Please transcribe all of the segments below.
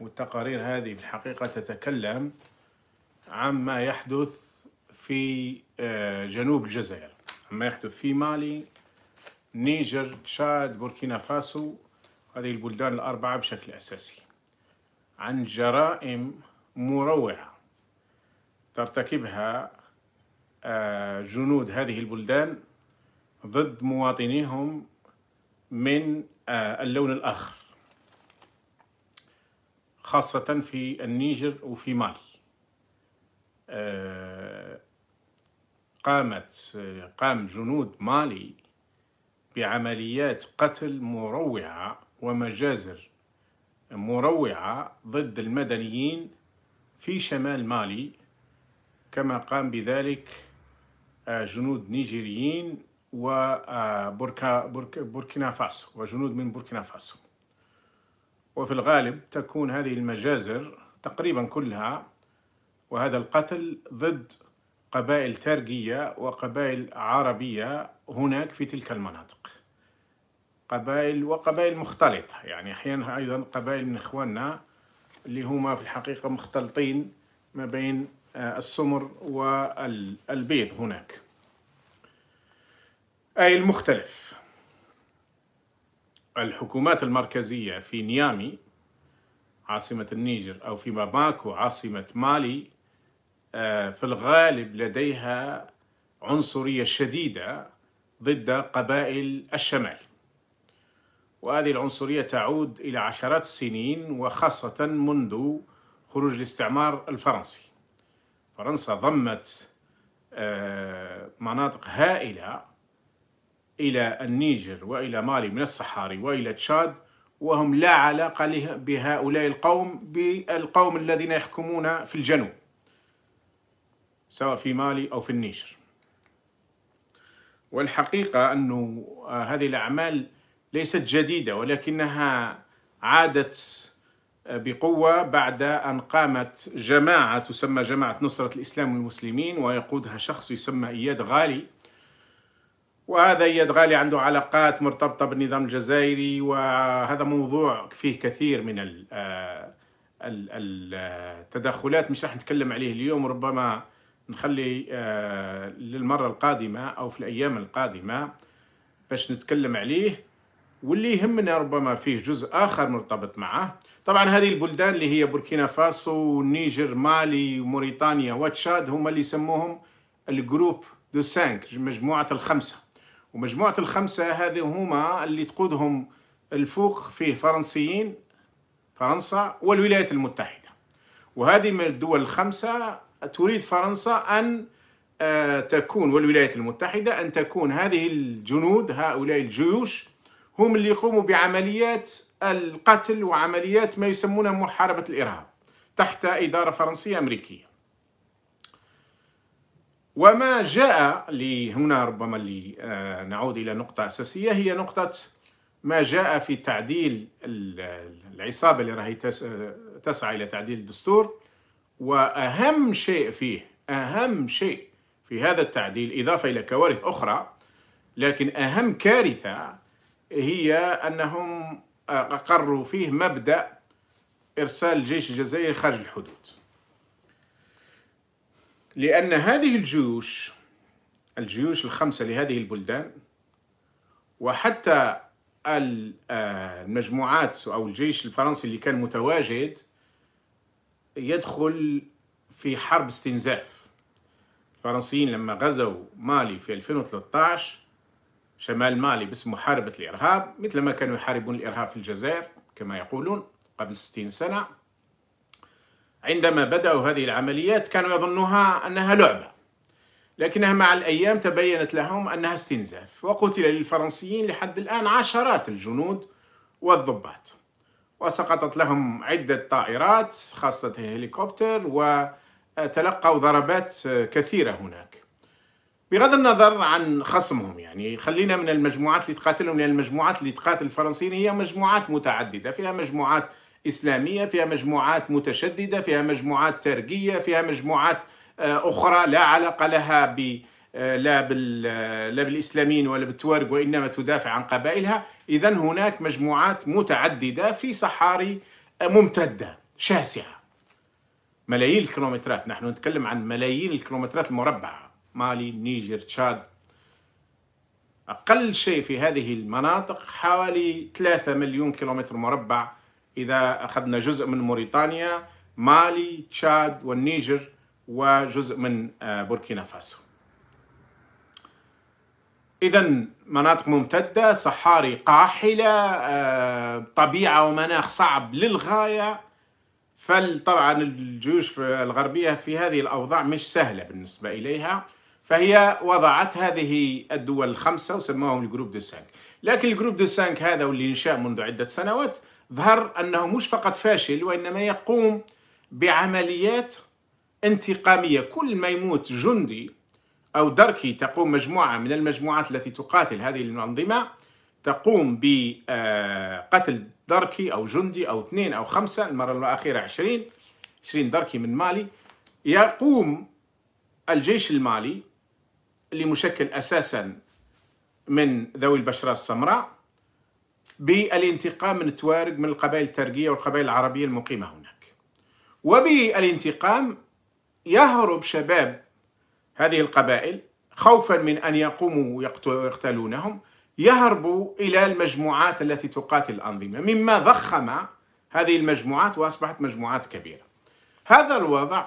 والتقارير هذه في الحقيقة تتكلم عما يحدث في آه، جنوب الجزائر عما يحدث في مالي نيجر تشاد بوركينا فاسو هذه البلدان الأربعة بشكل أساسي عن جرائم مروعة ترتكبها آه، جنود هذه البلدان ضد مواطنيهم من آه، اللون الآخر خاصة في النيجر وفي مالي آه، قامت آه، قام جنود مالي بعمليات قتل مروعة ومجازر مروعة ضد المدنيين في شمال مالي كما قام بذلك آه، جنود نيجيريين وبوركينا فاسو وجنود من بوركينا فاسو وفي الغالب تكون هذه المجازر تقريبا كلها وهذا القتل ضد قبائل تارجية وقبائل عربية هناك في تلك المناطق قبائل وقبائل مختلطة يعني أحيانا أيضا قبائل من إخواننا اللي هما في الحقيقة مختلطين ما بين آه، السمر والبيض هناك أي المختلف الحكومات المركزية في نيامي عاصمة النيجر أو في باماكو عاصمة مالي آه، في الغالب لديها عنصرية شديدة ضد قبائل الشمال وهذه العنصرية تعود إلى عشرات السنين وخاصة منذ خروج الاستعمار الفرنسي فرنسا ضمت آه، مناطق هائلة إلى النيجر وإلى مالي من الصحاري وإلى تشاد وهم لا علاقة بهؤلاء القوم بالقوم الذين يحكمون في الجنوب سواء في مالي أو في النيجر والحقيقة أن هذه الأعمال ليست جديدة ولكنها عادت بقوة بعد أن قامت جماعة تسمى جماعة نصرة الإسلام والمسلمين ويقودها شخص يسمى إياد غالي وهذا إياد غالي عنده علاقات مرتبطة بالنظام الجزائري وهذا موضوع فيه كثير من التدخلات آه، آه، مش راح نتكلم عليه اليوم ربما نخلي آه، للمرة القادمة أو في الأيام القادمة باش نتكلم عليه واللي يهمنا ربما فيه جزء آخر مرتبط معه طبعا هذه البلدان اللي هي بوركينا فاسو والنيجر مالي وموريتانيا وتشاد هما اللي يسموهم الجروب دو سانك مجموعة الخمسة ومجموعة الخمسة هذه هما اللي تقودهم الفوق فيه فرنسيين فرنسا والولايات المتحدة وهذه من الدول الخمسة تريد فرنسا أن آه، تكون والولايات المتحدة أن تكون هذه الجنود هؤلاء الجيوش هم اللي يقوموا بعمليات القتل وعمليات ما يسمونها محاربة الإرهاب تحت إدارة فرنسية أمريكية وما جاء لهنا ربما آه، نعود إلى نقطة أساسية هي نقطة ما جاء في تعديل العصابة اللي راهي آه، تسعى إلى تعديل الدستور وأهم شيء فيه أهم شيء في هذا التعديل إضافة إلى كوارث أخرى لكن أهم كارثة هي أنهم آه، أقروا فيه مبدأ إرسال الجيش الجزائري خارج الحدود لأن هذه الجيوش الجيوش الخمسة لهذه البلدان وحتى آه، المجموعات أو الجيش الفرنسي اللي كان متواجد يدخل في حرب استنزاف الفرنسيين لما غزوا مالي في 2013 شمال مالي باسم محاربة الإرهاب مثل ما كانوا يحاربون الإرهاب في الجزائر كما يقولون قبل 60 سنة عندما بدأوا هذه العمليات كانوا يظنوها أنها لعبة لكنها مع الأيام تبينت لهم أنها استنزاف وقتل للفرنسيين لحد الآن عشرات الجنود والضباط وسقطت لهم عدة طائرات خاصة الهليكوبتر وتلقوا ضربات كثيرة هناك بغض النظر عن خصمهم يعني خلينا من المجموعات اللي تقاتلهم لأن المجموعات اللي تقاتل الفرنسيين هي مجموعات متعددة فيها مجموعات إسلامية فيها مجموعات متشددة فيها مجموعات ترقية فيها مجموعات آه، أخرى لا علاقة لها ب آه، لا, بال... آه، لا بالإسلاميين ولا بالتوارق وإنما تدافع عن قبائلها إذا هناك مجموعات متعددة في صحاري ممتدة شاسعة ملايين الكيلومترات نحن نتكلم عن ملايين الكيلومترات المربعة مالي نيجر تشاد أقل شيء في هذه المناطق حوالي 3 مليون كيلومتر مربع إذا أخذنا جزء من موريتانيا مالي تشاد والنيجر وجزء من آه، بوركينا فاسو إذا مناطق ممتدة صحاري قاحلة آه، طبيعة ومناخ صعب للغاية فطبعا الجيوش الغربية في هذه الأوضاع مش سهلة بالنسبة إليها فهي وضعت هذه الدول الخمسة وسموهم الجروب دو سانك لكن الجروب دو سانك هذا واللي انشاء منذ عدة سنوات ظهر أنه مش فقط فاشل وإنما يقوم بعمليات انتقامية كل ما يموت جندي أو دركي تقوم مجموعة من المجموعات التي تقاتل هذه الأنظمة تقوم بقتل دركي أو جندي أو اثنين أو خمسة المرة الأخيرة عشرين عشرين دركي من مالي يقوم الجيش المالي اللي مشكل أساسا من ذوي البشرة السمراء بالانتقام من التوارق من القبائل الترقية والقبائل العربية المقيمة هناك وبالانتقام يهرب شباب هذه القبائل خوفا من أن يقوموا ويقتلونهم يهربوا إلى المجموعات التي تقاتل الأنظمة مما ضخم هذه المجموعات وأصبحت مجموعات كبيرة هذا الوضع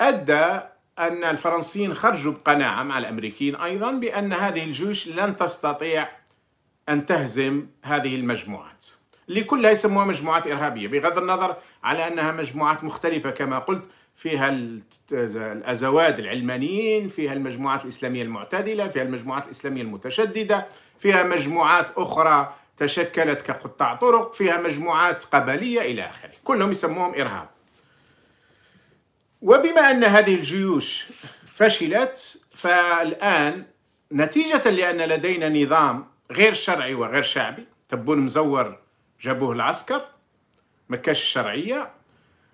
أدى أن الفرنسيين خرجوا بقناعة مع الأمريكيين أيضا بأن هذه الجيوش لن تستطيع أن تهزم هذه المجموعات اللي كلها يسموها مجموعات إرهابية بغض النظر على أنها مجموعات مختلفة كما قلت فيها الأزواد العلمانيين فيها المجموعات الإسلامية المعتدلة فيها المجموعات الإسلامية المتشددة فيها مجموعات أخرى تشكلت كقطاع طرق فيها مجموعات قبلية إلى آخره كلهم يسموهم إرهاب وبما أن هذه الجيوش فشلت فالآن نتيجة لأن لدينا نظام غير شرعي وغير شعبي تبون مزور جابوه العسكر ما كاش الشرعية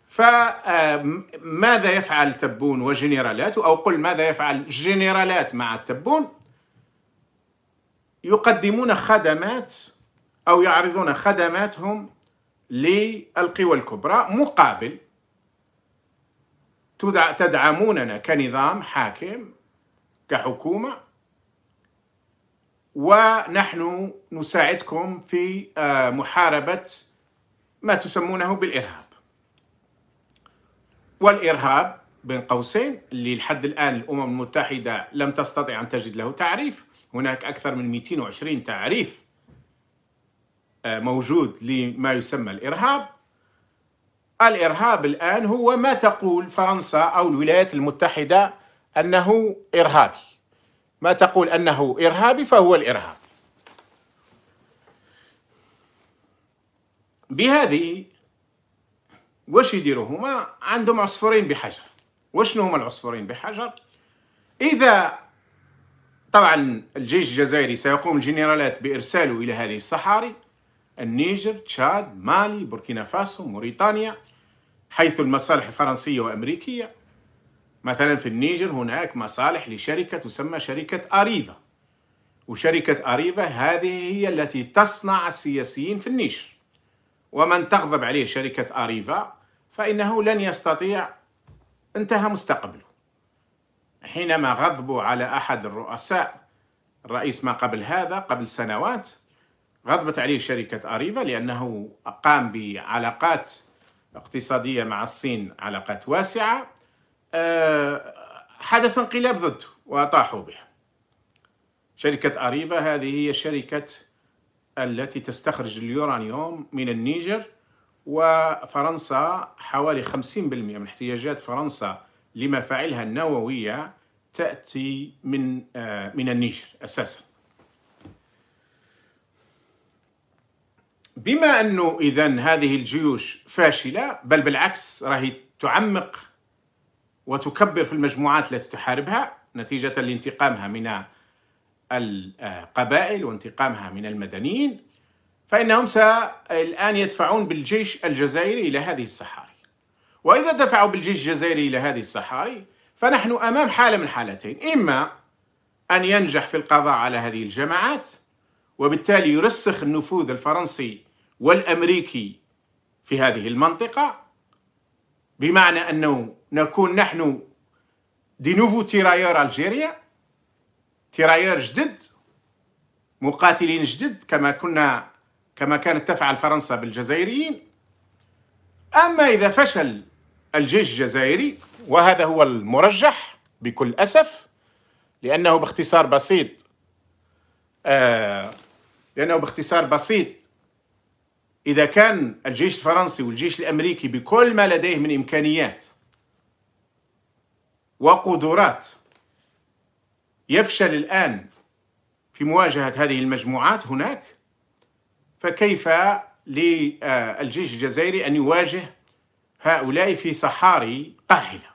فماذا آه، يفعل تبون وجنرالاته أو قل ماذا يفعل جنرالات مع تبون يقدمون خدمات أو يعرضون خدماتهم للقوى الكبرى مقابل تدعموننا كنظام حاكم كحكومة ونحن نساعدكم في آه، محاربة ما تسمونه بالإرهاب والإرهاب بين قوسين اللي لحد الآن الأمم المتحدة لم تستطع أن تجد له تعريف هناك أكثر من 220 تعريف آه، موجود لما يسمى الإرهاب الإرهاب الآن هو ما تقول فرنسا أو الولايات المتحدة أنه إرهابي ما تقول أنه إرهابي فهو الإرهاب بهذه واش يديروا هما عندهم عصفورين بحجر وشنو هما العصفورين بحجر إذا طبعا الجيش الجزائري سيقوم الجنرالات بإرساله إلى هذه الصحاري النيجر تشاد مالي بوركينا فاسو موريتانيا حيث المصالح الفرنسية وأمريكية مثلا في النيجر هناك مصالح لشركة تسمى شركة أريفا وشركة أريفا هذه هي التي تصنع السياسيين في النيجر ومن تغضب عليه شركة أريفا فإنه لن يستطيع انتهى مستقبله حينما غضبوا على أحد الرؤساء الرئيس ما قبل هذا قبل سنوات غضبت عليه شركة أريفا لأنه قام بعلاقات اقتصادية مع الصين علاقات واسعة آه، حدث انقلاب ضده وأطاحوا به شركة أريفا هذه هي شركة التي تستخرج اليورانيوم من النيجر وفرنسا حوالي 50% من احتياجات فرنسا لمفاعلها النووية تأتي من آه، من النيجر أساسا بما أنه إذا هذه الجيوش فاشلة بل بالعكس راهي تعمق وتكبر في المجموعات التي تحاربها نتيجة لانتقامها من القبائل وانتقامها من المدنيين فإنهم الآن يدفعون بالجيش الجزائري إلى هذه الصحاري وإذا دفعوا بالجيش الجزائري إلى هذه الصحاري فنحن أمام حالة من حالتين إما أن ينجح في القضاء على هذه الجماعات وبالتالي يرسخ النفوذ الفرنسي والأمريكي في هذه المنطقة بمعنى أنه نكون نحن دي نوفو تيرايور ألجيريا تيرايور جدد مقاتلين جدد كما كنا كما كانت تفعل فرنسا بالجزائريين أما إذا فشل الجيش الجزائري وهذا هو المرجح بكل أسف لأنه باختصار بسيط آه لأنه باختصار بسيط إذا كان الجيش الفرنسي والجيش الأمريكي بكل ما لديه من إمكانيات وقدرات يفشل الآن في مواجهة هذه المجموعات هناك فكيف للجيش الجزائري أن يواجه هؤلاء في صحاري قاحلة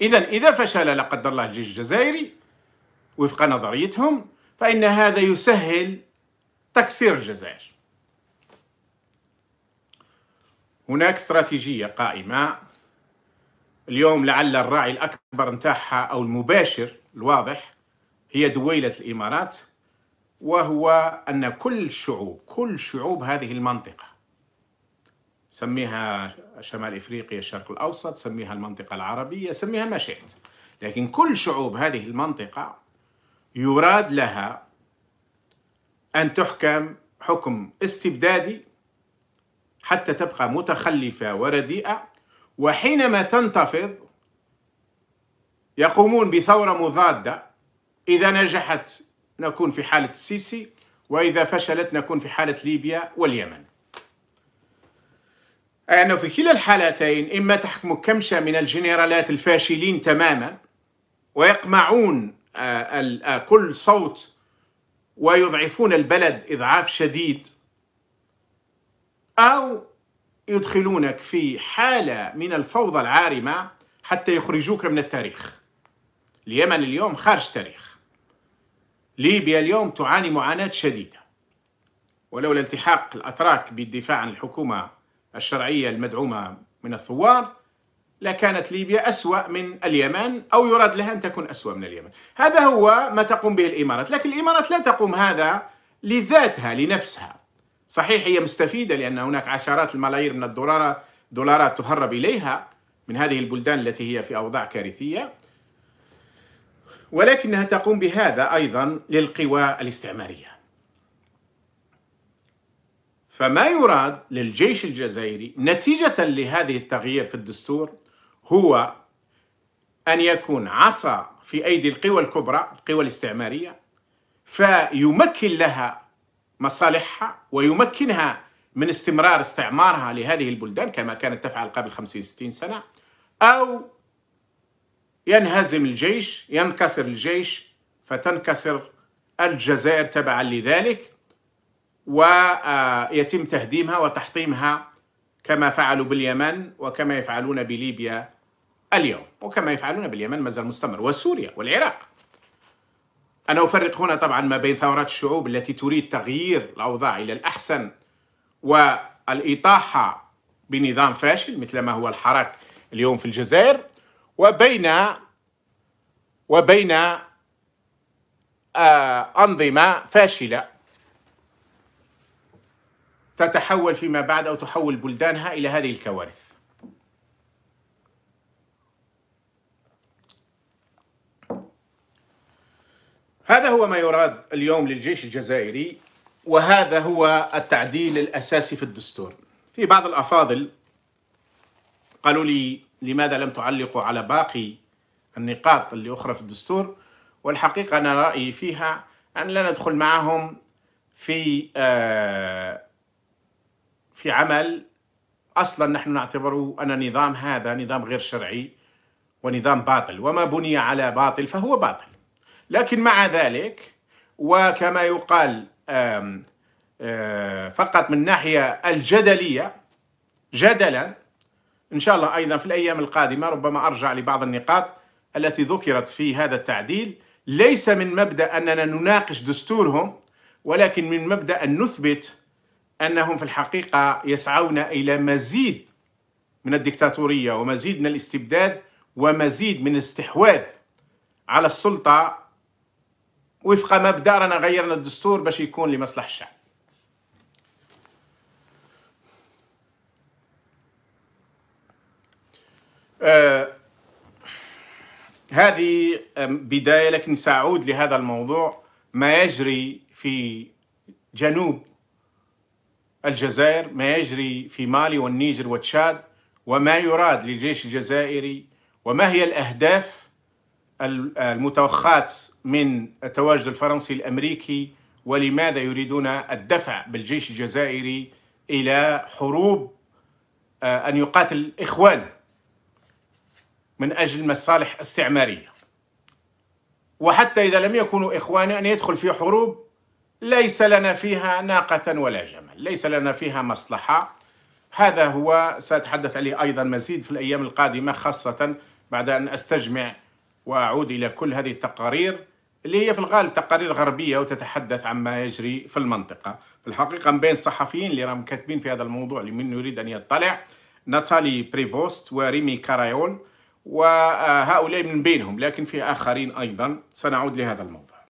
إذا إذا فشل لا قدر الله الجيش الجزائري وفق نظريتهم فإن هذا يسهل تكسير الجزائر هناك استراتيجية قائمة اليوم لعل الراعي الأكبر نتاعها أو المباشر الواضح هي دويلة الإمارات وهو أن كل الشعوب كل شعوب هذه المنطقة سميها شمال إفريقيا الشرق الأوسط سميها المنطقة العربية سميها ما شئت لكن كل شعوب هذه المنطقة يراد لها أن تحكم حكم استبدادي حتى تبقى متخلفة ورديئة وحينما تنتفض يقومون بثورة مضادة إذا نجحت نكون في حالة السيسي وإذا فشلت نكون في حالة ليبيا واليمن أي أنه في كلا الحالتين إما تحكم كمشة من الجنرالات الفاشلين تماما ويقمعون آه، آه، كل صوت ويضعفون البلد إضعاف شديد أو يدخلونك في حالة من الفوضى العارمة حتى يخرجوك من التاريخ اليمن اليوم خارج تاريخ ليبيا اليوم تعاني معاناة شديدة ولولا التحاق الأتراك بالدفاع عن الحكومة الشرعية المدعومة من الثوار لكانت ليبيا أسوأ من اليمن أو يراد لها أن تكون أسوأ من اليمن هذا هو ما تقوم به الإمارات لكن الإمارات لا تقوم هذا لذاتها لنفسها صحيح هي مستفيدة لأن هناك عشرات الملايير من الدولارات دولارات تهرب إليها من هذه البلدان التي هي في أوضاع كارثية ولكنها تقوم بهذا أيضا للقوى الاستعمارية فما يراد للجيش الجزائري نتيجة لهذه التغيير في الدستور هو أن يكون عصا في أيدي القوى الكبرى القوى الاستعمارية فيمكن لها مصالحها ويمكنها من استمرار استعمارها لهذه البلدان كما كانت تفعل قبل 50 60 سنة أو ينهزم الجيش ينكسر الجيش فتنكسر الجزائر تبعا لذلك ويتم تهديمها وتحطيمها كما فعلوا باليمن وكما يفعلون بليبيا اليوم وكما يفعلون باليمن مازال مستمر وسوريا والعراق أنا أفرق هنا طبعا ما بين ثورات الشعوب التي تريد تغيير الأوضاع إلى الأحسن والإطاحة بنظام فاشل مثل ما هو الحراك اليوم في الجزائر وبين وبين آه، أنظمة فاشلة تتحول فيما بعد أو تحول بلدانها إلى هذه الكوارث هذا هو ما يراد اليوم للجيش الجزائري وهذا هو التعديل الأساسي في الدستور في بعض الأفاضل قالوا لي لماذا لم تعلقوا على باقي النقاط اللي أخرى في الدستور والحقيقة أنا رأيي فيها أن لا ندخل معهم في آه، في عمل أصلا نحن نعتبره أن نظام هذا نظام غير شرعي ونظام باطل وما بني على باطل فهو باطل لكن مع ذلك وكما يقال فقط من ناحية الجدلية جدلا إن شاء الله أيضا في الأيام القادمة ربما أرجع لبعض النقاط التي ذكرت في هذا التعديل ليس من مبدأ أننا نناقش دستورهم ولكن من مبدأ أن نثبت أنهم في الحقيقة يسعون إلى مزيد من الدكتاتورية ومزيد من الاستبداد ومزيد من الاستحواذ على السلطة وفق مبدا رانا غيرنا الدستور باش يكون لمصلحه الشعب آه هذه بدايه لكن ساعود لهذا الموضوع ما يجري في جنوب الجزائر ما يجري في مالي والنيجر وتشاد وما يراد للجيش الجزائري وما هي الاهداف المتوخات من التواجد الفرنسي الامريكي ولماذا يريدون الدفع بالجيش الجزائري الى حروب آه، ان يقاتل اخوان من اجل مصالح استعماريه وحتى اذا لم يكونوا اخوان ان يدخل في حروب ليس لنا فيها ناقه ولا جمل ليس لنا فيها مصلحه هذا هو سأتحدث عليه أيضا مزيد في الأيام القادمة خاصة بعد أن أستجمع وأعود إلى كل هذه التقارير اللي هي في الغالب تقارير غربية وتتحدث عما يجري في المنطقة في الحقيقة من بين الصحفيين اللي راهم كاتبين في هذا الموضوع لمن يريد أن يطلع ناتالي بريفوست وريمي كارايول وهؤلاء من بينهم لكن في آخرين أيضا سنعود لهذا الموضوع